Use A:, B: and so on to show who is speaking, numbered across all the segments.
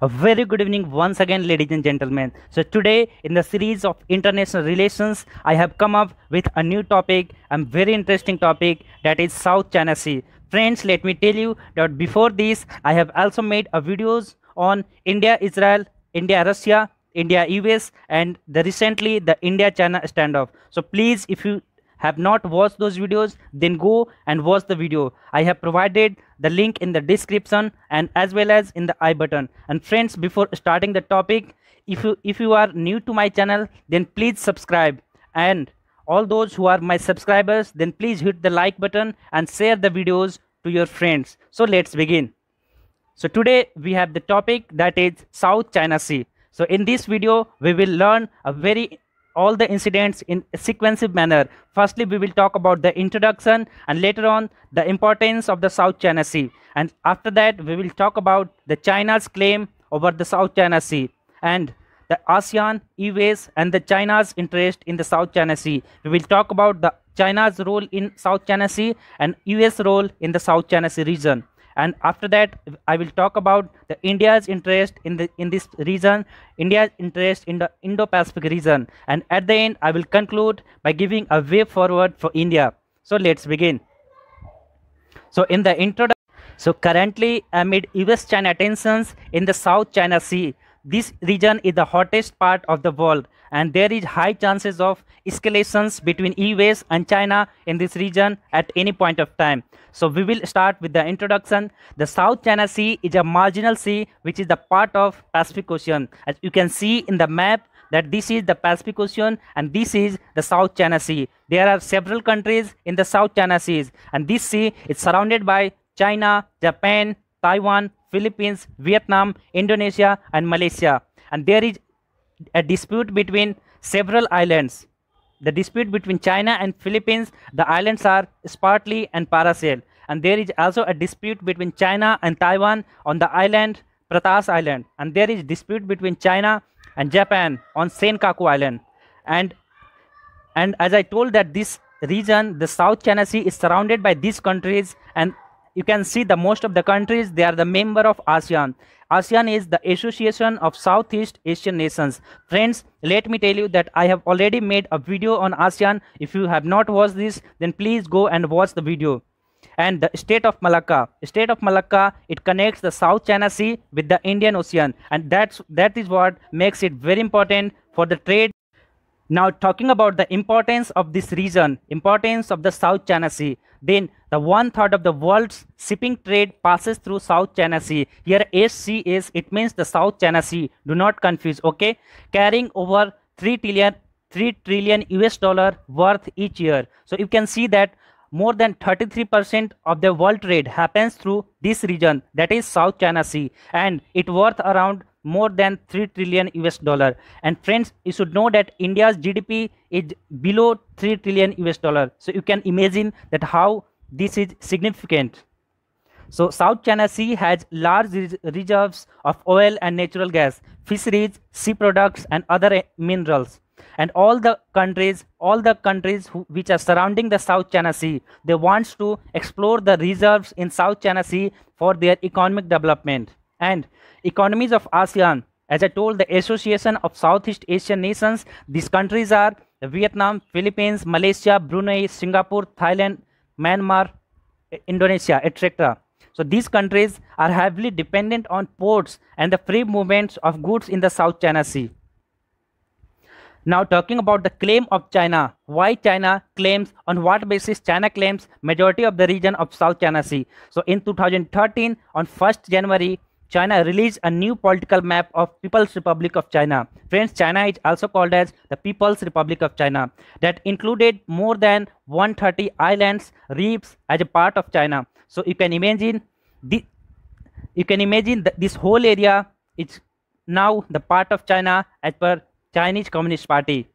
A: A very good evening once again ladies and gentlemen. So today in the series of international relations I have come up with a new topic a very interesting topic that is South China Sea. Friends let me tell you that before this I have also made a videos on India Israel, India Russia, India US and the recently the India China standoff. So please if you have not watched those videos then go and watch the video i have provided the link in the description and as well as in the i button and friends before starting the topic if you if you are new to my channel then please subscribe and all those who are my subscribers then please hit the like button and share the videos to your friends so let's begin so today we have the topic that is south china sea so in this video we will learn a very all the incidents in a sequential manner. Firstly, we will talk about the introduction and later on the importance of the South China Sea. And after that, we will talk about the China's claim over the South China Sea and the ASEAN, EUA's and the China's interest in the South China Sea. We will talk about the China's role in South China Sea and US role in the South China Sea region and after that i will talk about the india's interest in the in this region india's interest in the indo-pacific region and at the end i will conclude by giving a way forward for india so let's begin so in the introduction so currently amid us china tensions in the south china sea this region is the hottest part of the world and there is high chances of escalations between US and China in this region at any point of time. So we will start with the introduction. The South China Sea is a marginal sea which is the part of Pacific Ocean. As you can see in the map that this is the Pacific Ocean and this is the South China Sea. There are several countries in the South China Seas and this sea is surrounded by China, Japan, Taiwan, Philippines, Vietnam, Indonesia and Malaysia. And there is a dispute between several islands. The dispute between China and Philippines, the islands are Spratly and Paracel. And there is also a dispute between China and Taiwan on the island Pratas Island. And there is dispute between China and Japan on Senkaku Island. And, and as I told that this region, the South China Sea is surrounded by these countries and you can see the most of the countries they are the member of asean asean is the association of southeast asian nations friends let me tell you that i have already made a video on asean if you have not watched this then please go and watch the video and the state of malacca state of malacca it connects the south china sea with the indian ocean and that's that is what makes it very important for the trade now talking about the importance of this region, importance of the South China Sea, then the one third of the world's shipping trade passes through South China Sea. Here SC is, it means the South China Sea, do not confuse, okay? Carrying over 3 trillion, 3 trillion US dollar worth each year. So you can see that more than 33% of the world trade happens through this region that is South China Sea and it worth around more than 3 trillion US dollar. And friends, you should know that India's GDP is below 3 trillion US dollar. So you can imagine that how this is significant. So South China Sea has large reserves of oil and natural gas, fisheries, sea products and other eh, minerals. And all the countries, all the countries who, which are surrounding the South China Sea, they want to explore the reserves in South China Sea for their economic development and economies of ASEAN. As I told, the Association of Southeast Asian Nations, these countries are Vietnam, Philippines, Malaysia, Brunei, Singapore, Thailand, Myanmar, Indonesia, etc. So these countries are heavily dependent on ports and the free movement of goods in the South China Sea. Now talking about the claim of China, why China claims, on what basis China claims majority of the region of South China Sea. So in 2013, on 1st January, China released a new political map of People's Republic of China. Friends, China is also called as the People's Republic of China that included more than 130 islands, reefs as a part of China. So you can imagine the you can imagine that this whole area is now the part of China as per Chinese Communist Party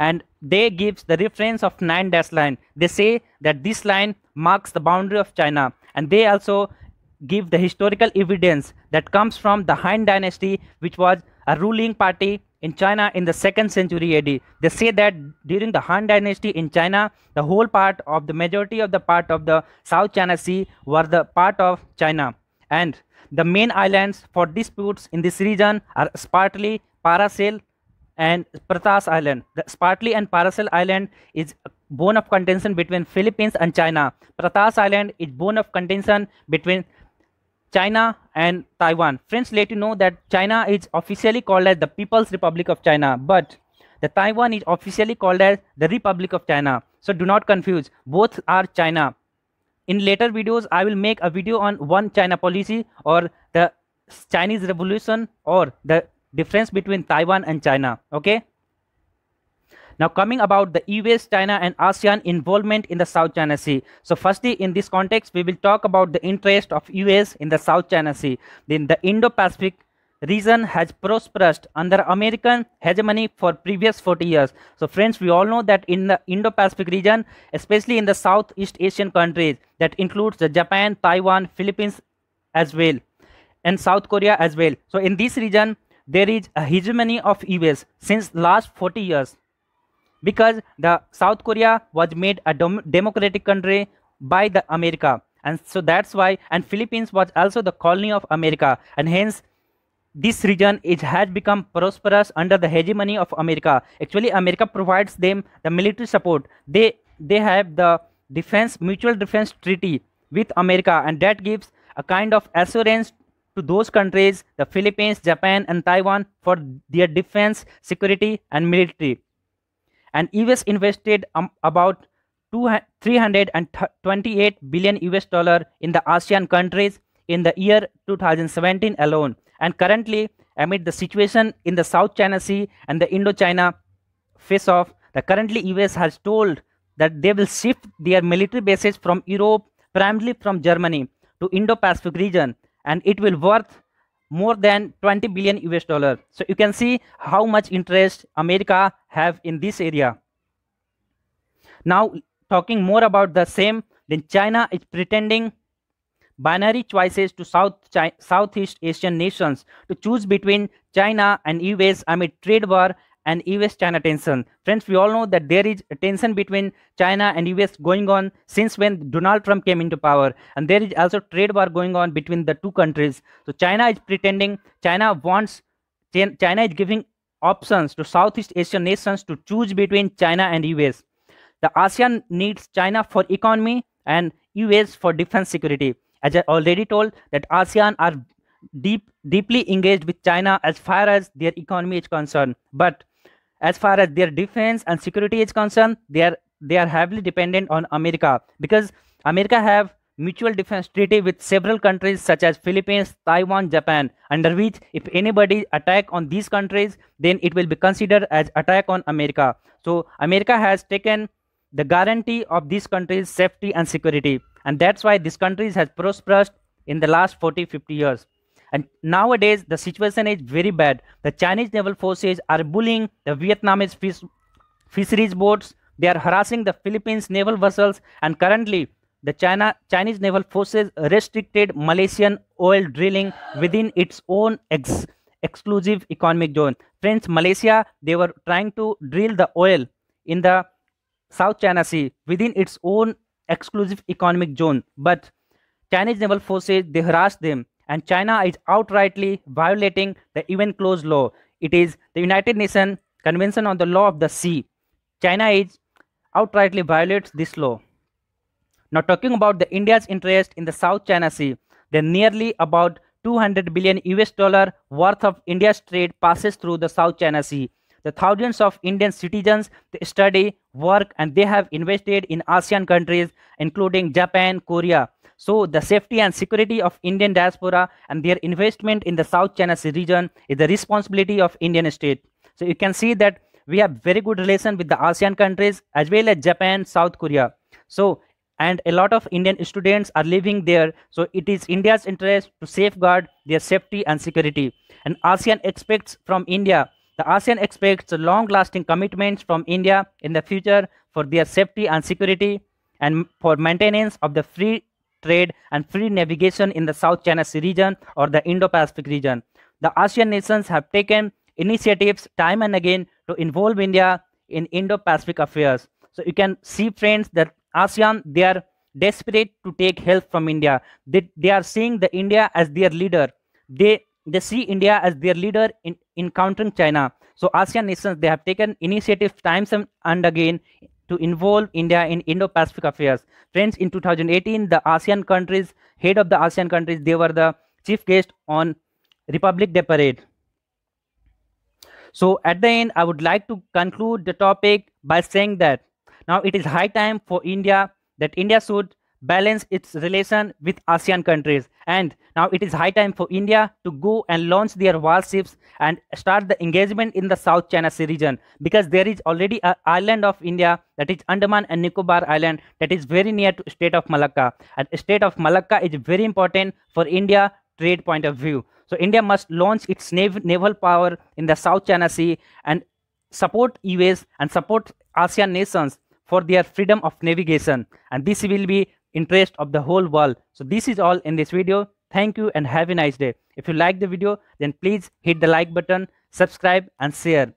A: and they gives the reference of nine dash line they say that this line marks the boundary of china and they also give the historical evidence that comes from the Han dynasty, which was a ruling party in China in the second century AD. They say that during the Han dynasty in China, the whole part of the majority of the part of the South China Sea were the part of China. And the main islands for disputes in this region are Spartly, Paracel, and Pratas Island. The Spartly and Paracel Island is bone of contention between Philippines and China. Pratas Island is bone of contention between China and Taiwan. Friends, let you know that China is officially called as the People's Republic of China, but the Taiwan is officially called as the Republic of China. So do not confuse. Both are China. In later videos, I will make a video on one China policy or the Chinese revolution or the difference between Taiwan and China. Okay. Now coming about the US, China and ASEAN involvement in the South China Sea. So firstly in this context we will talk about the interest of US in the South China Sea. Then the Indo-Pacific region has prospered under American hegemony for previous 40 years. So friends, we all know that in the Indo-Pacific region, especially in the Southeast Asian countries that includes the Japan, Taiwan, Philippines as well and South Korea as well. So in this region, there is a hegemony of US since last 40 years because the South Korea was made a democratic country by the America and so that's why and Philippines was also the colony of America and hence this region is, has become prosperous under the hegemony of America actually America provides them the military support they they have the defense mutual defense treaty with America and that gives a kind of assurance to those countries the Philippines Japan and Taiwan for their defense security and military and US invested um, about 328 billion US dollar in the ASEAN countries in the year 2017 alone. And currently, amid the situation in the South China Sea and the Indochina face off, the currently US has told that they will shift their military bases from Europe, primarily from Germany, to Indo-Pacific region, and it will worth more than 20 billion US dollar. So you can see how much interest America have in this area. Now talking more about the same, then China is pretending binary choices to South Chi Southeast Asian nations to choose between China and US amid trade war and US China tension. Friends, we all know that there is a tension between China and US going on since when Donald Trump came into power. And there is also trade war going on between the two countries. So China is pretending, China wants, China is giving options to Southeast Asian nations to choose between China and US. The ASEAN needs China for economy and US for defense security. As I already told that ASEAN are deep, deeply engaged with China as far as their economy is concerned. But as far as their defense and security is concerned they are they are heavily dependent on america because america have mutual defense treaty with several countries such as philippines taiwan japan under which if anybody attack on these countries then it will be considered as attack on america so america has taken the guarantee of these countries safety and security and that's why these countries has prospered in the last 40 50 years and nowadays, the situation is very bad. The Chinese naval forces are bullying the Vietnamese fish, fisheries boats. They are harassing the Philippines naval vessels. And currently, the China, Chinese naval forces restricted Malaysian oil drilling within its own ex exclusive economic zone. Friends, Malaysia, they were trying to drill the oil in the South China Sea within its own exclusive economic zone. But Chinese naval forces, they harassed them and China is outrightly violating the UN close law. It is the United Nations Convention on the Law of the Sea. China is outrightly violates this law. Now talking about the India's interest in the South China Sea, then nearly about 200 billion US dollar worth of India's trade passes through the South China Sea. The thousands of Indian citizens they study, work and they have invested in ASEAN countries including Japan, Korea. So the safety and security of Indian diaspora and their investment in the South China Sea region is the responsibility of Indian state. So you can see that we have very good relation with the ASEAN countries as well as Japan, South Korea. So and a lot of Indian students are living there. So it is India's interest to safeguard their safety and security. And ASEAN expects from India the ASEAN expects long-lasting commitments from India in the future for their safety and security and for maintenance of the free trade and free navigation in the South China Sea region or the Indo-Pacific region. The ASEAN nations have taken initiatives time and again to involve India in Indo-Pacific affairs. So you can see friends that ASEAN, they are desperate to take help from India. They, they are seeing the India as their leader. They, they see India as their leader in, in countering China. So ASEAN nations, they have taken initiative times and again to involve India in Indo-Pacific affairs. Friends, in 2018, the ASEAN countries, head of the ASEAN countries, they were the chief guest on Republic Day parade. So at the end, I would like to conclude the topic by saying that now it is high time for India that India should balance its relation with ASEAN countries. And now it is high time for India to go and launch their warships and start the engagement in the South China Sea region because there is already an island of India that is Andaman and Nicobar Island that is very near to state of Malacca. And state of Malacca is very important for India trade point of view. So India must launch its nav naval power in the South China Sea and support US and support ASEAN nations for their freedom of navigation and this will be interest of the whole world. So this is all in this video. Thank you and have a nice day. If you like the video, then please hit the like button, subscribe and share.